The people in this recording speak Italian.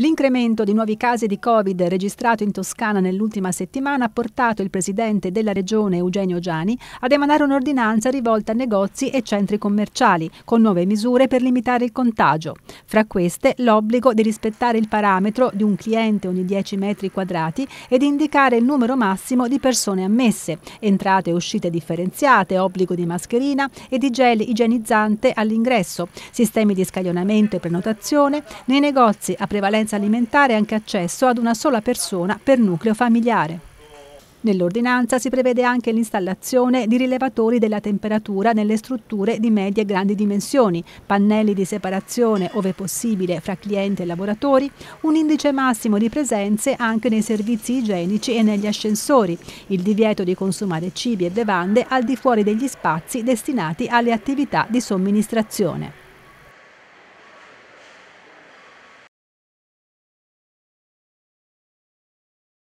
L'incremento di nuovi casi di Covid registrato in Toscana nell'ultima settimana ha portato il presidente della regione Eugenio Giani ad emanare un'ordinanza rivolta a negozi e centri commerciali con nuove misure per limitare il contagio. Fra queste l'obbligo di rispettare il parametro di un cliente ogni 10 metri quadrati e di indicare il numero massimo di persone ammesse, entrate e uscite differenziate, obbligo di mascherina e di gel igienizzante all'ingresso, sistemi di scaglionamento e prenotazione nei negozi a prevalenza assistenza alimentare anche accesso ad una sola persona per nucleo familiare. Nell'ordinanza si prevede anche l'installazione di rilevatori della temperatura nelle strutture di medie e grandi dimensioni, pannelli di separazione, ove possibile, fra clienti e lavoratori, un indice massimo di presenze anche nei servizi igienici e negli ascensori, il divieto di consumare cibi e bevande al di fuori degli spazi destinati alle attività di somministrazione.